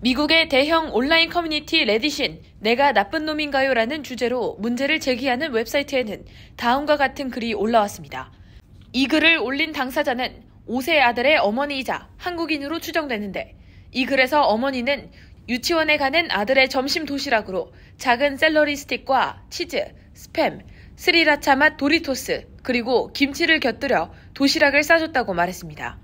미국의 대형 온라인 커뮤니티 레딧인 내가 나쁜 놈인가요? 라는 주제로 문제를 제기하는 웹사이트에는 다음과 같은 글이 올라왔습니다. 이 글을 올린 당사자는 5세 아들의 어머니이자 한국인으로 추정되는데 이 글에서 어머니는 유치원에 가는 아들의 점심 도시락으로 작은 샐러리 스틱과 치즈, 스팸, 스리라차 맛 도리토스, 그리고 김치를 곁들여 도시락을 싸줬다고 말했습니다.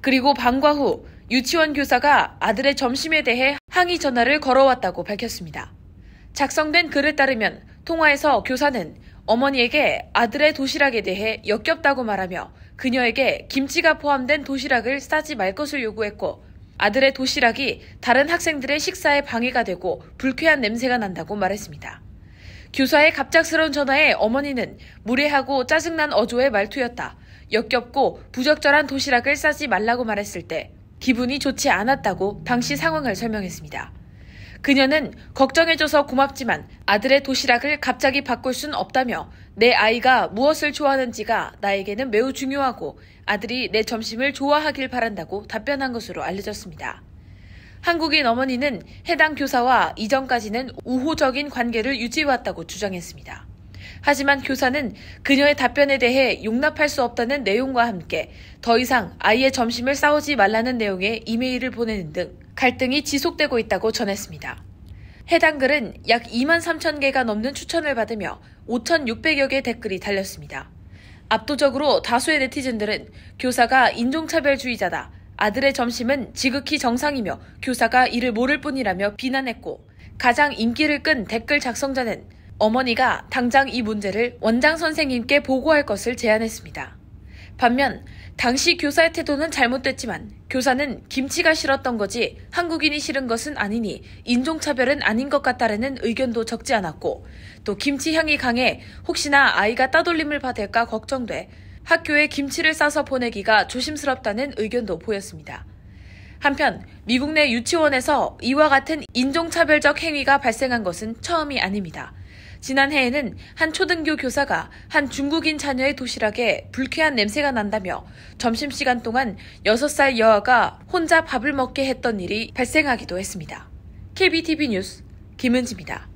그리고 방과 후 유치원 교사가 아들의 점심에 대해 항의 전화를 걸어왔다고 밝혔습니다. 작성된 글에 따르면 통화에서 교사는 어머니에게 아들의 도시락에 대해 역겹다고 말하며 그녀에게 김치가 포함된 도시락을 싸지 말 것을 요구했고 아들의 도시락이 다른 학생들의 식사에 방해가 되고 불쾌한 냄새가 난다고 말했습니다. 교사의 갑작스러운 전화에 어머니는 무례하고 짜증난 어조의 말투였다. 역겹고 부적절한 도시락을 싸지 말라고 말했을 때 기분이 좋지 않았다고 당시 상황을 설명했습니다. 그녀는 걱정해줘서 고맙지만 아들의 도시락을 갑자기 바꿀 순 없다며 내 아이가 무엇을 좋아하는지가 나에게는 매우 중요하고 아들이 내 점심을 좋아하길 바란다고 답변한 것으로 알려졌습니다. 한국인 어머니는 해당 교사와 이전까지는 우호적인 관계를 유지해왔다고 주장했습니다. 하지만 교사는 그녀의 답변에 대해 용납할 수 없다는 내용과 함께 더 이상 아이의 점심을 싸우지 말라는 내용의 이메일을 보내는 등 갈등이 지속되고 있다고 전했습니다. 해당 글은 약 2만 3천 개가 넘는 추천을 받으며 5,600여 개 댓글이 달렸습니다. 압도적으로 다수의 네티즌들은 교사가 인종차별주의자다. 아들의 점심은 지극히 정상이며 교사가 이를 모를 뿐이라며 비난했고 가장 인기를 끈 댓글 작성자는 어머니가 당장 이 문제를 원장 선생님께 보고할 것을 제안했습니다. 반면 당시 교사의 태도는 잘못됐지만 교사는 김치가 싫었던 거지 한국인이 싫은 것은 아니니 인종차별은 아닌 것 같다라는 의견도 적지 않았고 또 김치 향이 강해 혹시나 아이가 따돌림을 받을까 걱정돼 학교에 김치를 싸서 보내기가 조심스럽다는 의견도 보였습니다. 한편 미국 내 유치원에서 이와 같은 인종차별적 행위가 발생한 것은 처음이 아닙니다. 지난해에는 한 초등교 교사가 한 중국인 자녀의 도시락에 불쾌한 냄새가 난다며 점심시간 동안 6살 여아가 혼자 밥을 먹게 했던 일이 발생하기도 했습니다. KBTV 뉴스 김은지입니다.